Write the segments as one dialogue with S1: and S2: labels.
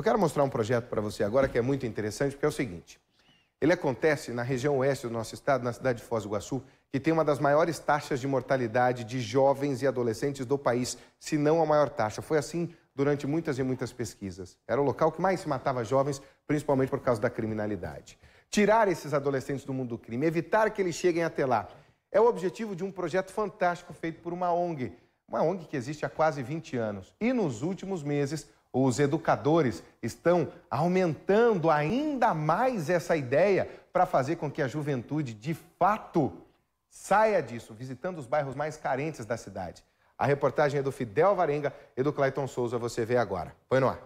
S1: Eu quero mostrar um projeto para você agora que é muito interessante, porque é o seguinte. Ele acontece na região oeste do nosso estado, na cidade de Foz do Iguaçu, que tem uma das maiores taxas de mortalidade de jovens e adolescentes do país, se não a maior taxa. Foi assim durante muitas e muitas pesquisas. Era o local que mais se matava jovens, principalmente por causa da criminalidade. Tirar esses adolescentes do mundo do crime, evitar que eles cheguem até lá, é o objetivo de um projeto fantástico feito por uma ONG, uma ONG que existe há quase 20 anos. E nos últimos meses, os educadores estão aumentando ainda mais essa ideia para fazer com que a juventude, de fato, saia disso, visitando os bairros mais carentes da cidade. A reportagem é do Fidel Varenga e do Clayton Souza, você vê agora. Põe no ar.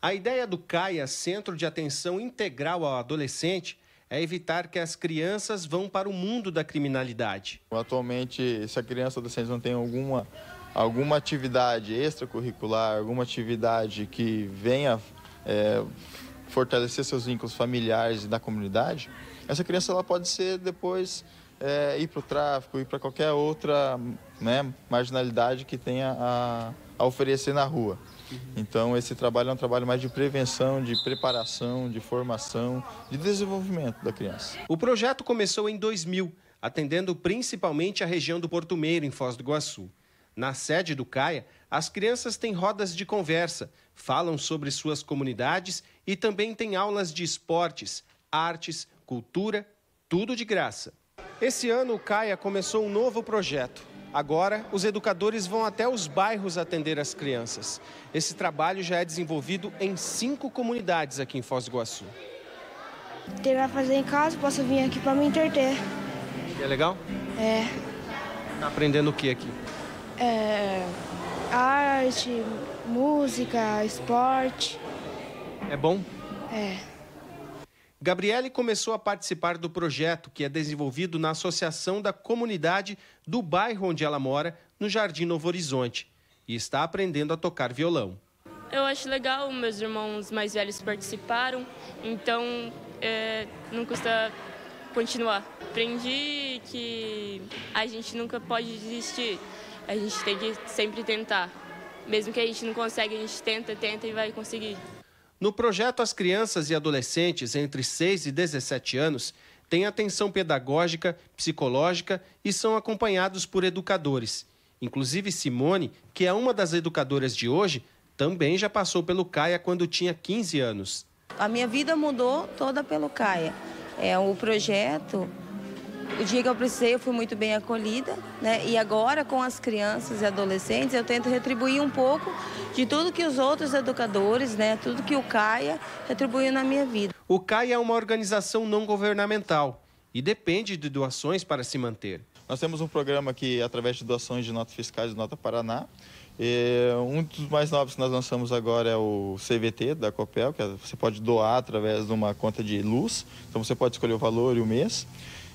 S2: A ideia do CAIA, Centro de Atenção Integral ao Adolescente, é evitar
S3: que as crianças vão para o mundo da criminalidade. Atualmente, se a criança ou adolescente não tem alguma alguma atividade extracurricular, alguma atividade que venha é, fortalecer seus vínculos familiares e da comunidade, essa criança ela pode ser depois é, ir para o tráfico, ir para qualquer outra né, marginalidade que tenha a, a oferecer na rua. Uhum. Então, esse trabalho é um trabalho mais de prevenção, de preparação, de formação, de desenvolvimento da criança.
S2: O projeto começou em 2000, atendendo principalmente a região do Porto Meiro, em Foz do Iguaçu. Na sede do CAIA, as crianças têm rodas de conversa, falam sobre suas comunidades e também têm aulas de esportes, artes, cultura, tudo de graça. Esse ano o CAIA começou um novo projeto. Agora, os educadores vão até os bairros atender as crianças. Esse trabalho já é desenvolvido em cinco comunidades aqui em Foz do Iguaçu.
S3: Ter a fazer em casa, posso vir aqui para me entreter. é legal? É.
S2: Tá aprendendo o que aqui?
S3: é, arte, música, esporte. É bom? É.
S2: Gabriele começou a participar do projeto que é desenvolvido na Associação da Comunidade do bairro onde ela mora, no Jardim Novo Horizonte, e está aprendendo a tocar violão.
S1: Eu acho legal, meus irmãos mais velhos participaram, então é, não custa continuar. Aprendi que a gente nunca pode desistir, a gente tem que sempre tentar. Mesmo que a gente não consiga, a gente tenta, tenta e vai conseguir.
S2: No projeto, as crianças e adolescentes entre 6 e 17 anos têm atenção pedagógica, psicológica e são acompanhados por educadores. Inclusive Simone, que é uma das educadoras de hoje, também já passou pelo CAIA quando tinha 15 anos.
S3: A minha vida mudou toda pelo CAIA. É, o projeto o dia que eu precisei, eu fui muito bem acolhida, né? E agora, com as crianças e adolescentes, eu tento retribuir um pouco de tudo que os outros educadores, né? Tudo que o CAIA retribuiu na minha vida.
S2: O CAIA é uma organização não governamental
S3: e depende de doações para se manter. Nós temos um programa que, através de doações de notas fiscais do Nota Paraná, um dos mais novos que nós lançamos agora é o CVT da Copel, que é- você pode doar através de uma conta de luz. Então você pode escolher o valor e o mês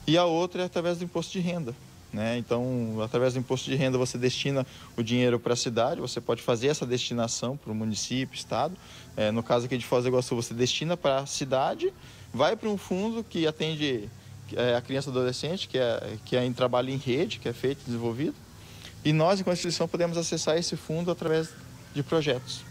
S3: e a outra é através do imposto de renda. Né? Então, através do imposto de renda, você destina o dinheiro para a cidade, você pode fazer essa destinação para o município, estado. É, no caso aqui de Foz do Iguaçu, você destina para a cidade, vai para um fundo que atende é, a criança e adolescente, que é, que é em trabalho em rede, que é feito, desenvolvido. E nós, enquanto instituição, podemos acessar esse fundo através de projetos.